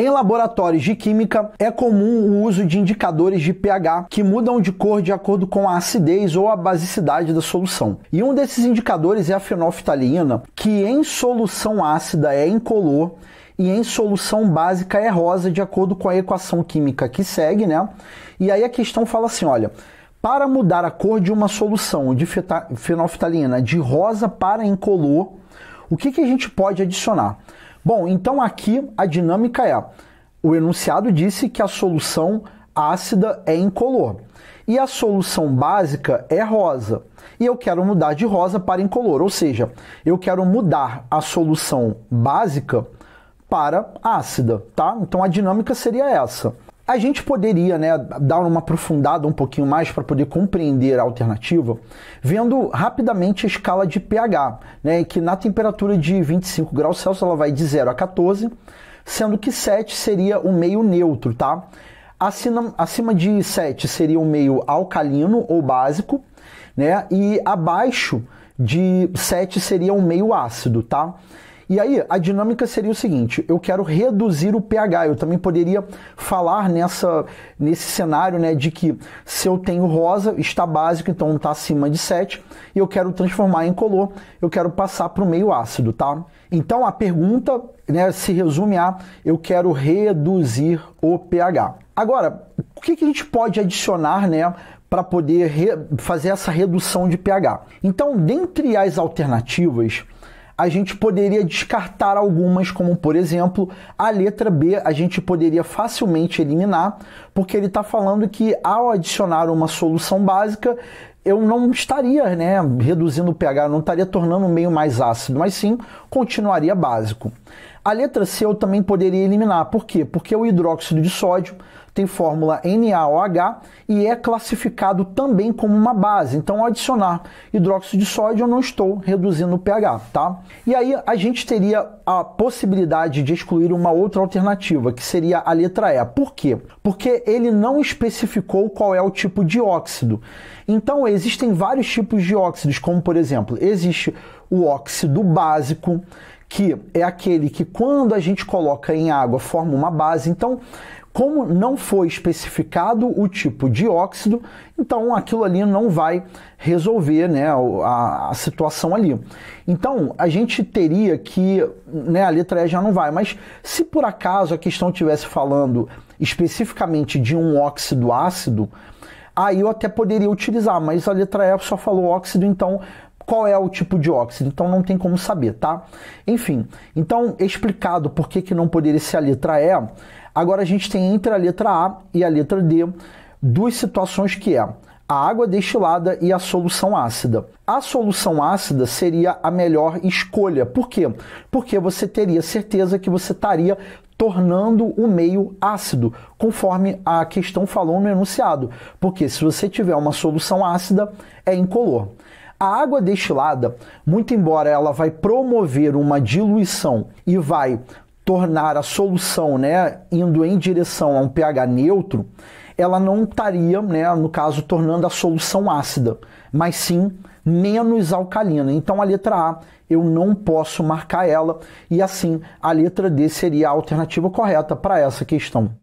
Em laboratórios de química, é comum o uso de indicadores de pH que mudam de cor de acordo com a acidez ou a basicidade da solução. E um desses indicadores é a fenolftalina que em solução ácida é incolor e em solução básica é rosa, de acordo com a equação química que segue, né? E aí a questão fala assim: olha, para mudar a cor de uma solução de fenolftalina de rosa para incolor, o que, que a gente pode adicionar? Bom, então aqui a dinâmica é: o enunciado disse que a solução ácida é incolor e a solução básica é rosa. E eu quero mudar de rosa para incolor, ou seja, eu quero mudar a solução básica para ácida, tá? Então a dinâmica seria essa. A gente poderia né, dar uma aprofundada um pouquinho mais para poder compreender a alternativa, vendo rapidamente a escala de pH, né, que na temperatura de 25 graus Celsius ela vai de 0 a 14, sendo que 7 seria o meio neutro, tá? Acima, acima de 7 seria o meio alcalino ou básico, né? E abaixo de 7 seria o meio ácido, tá? E aí, a dinâmica seria o seguinte: eu quero reduzir o pH. Eu também poderia falar nessa, nesse cenário né, de que se eu tenho rosa, está básico, então está acima de 7, e eu quero transformar em color, eu quero passar para o meio ácido, tá? Então a pergunta né, se resume a eu quero reduzir o pH. Agora, o que, que a gente pode adicionar né, para poder fazer essa redução de pH? Então, dentre as alternativas, a gente poderia descartar algumas, como por exemplo, a letra B, a gente poderia facilmente eliminar, porque ele está falando que ao adicionar uma solução básica, eu não estaria né, reduzindo o pH, não estaria tornando o meio mais ácido, mas sim continuaria básico. A letra C eu também poderia eliminar. Por quê? Porque o hidróxido de sódio tem fórmula NaOH e é classificado também como uma base. Então, ao adicionar hidróxido de sódio, eu não estou reduzindo o pH, tá? E aí a gente teria a possibilidade de excluir uma outra alternativa, que seria a letra E. Por quê? Porque ele não especificou qual é o tipo de óxido. Então, existem vários tipos de óxidos, como por exemplo, existe o óxido básico, que é aquele que quando a gente coloca em água forma uma base. Então, como não foi especificado o tipo de óxido, então aquilo ali não vai resolver né, a, a, situação ali. Então a gente teria que, né, a letra E já não vai, mas se por acaso a questão estivesse falando especificamente de um óxido ácido, aí eu até poderia utilizar, mas a letra E só falou óxido, então qual é o tipo de óxido, então não tem como saber, tá? Enfim, então explicado por que, que não poderia ser a letra E, agora a gente tem entre a letra A e a letra D duas situações que é a água destilada e a solução ácida. A solução ácida seria a melhor escolha. Por quê? Porque você teria certeza que você estaria tornando o meio ácido, conforme a questão falou no enunciado. Porque se você tiver uma solução ácida, é incolor. A água destilada, muito embora ela vai promover uma diluição e vai tornar a solução, né, indo em direção a um pH neutro, ela não estaria, né, no caso, tornando a solução ácida, mas sim menos alcalina. Então a letra A eu não posso marcar ela e assim a letra D seria a alternativa correta para essa questão.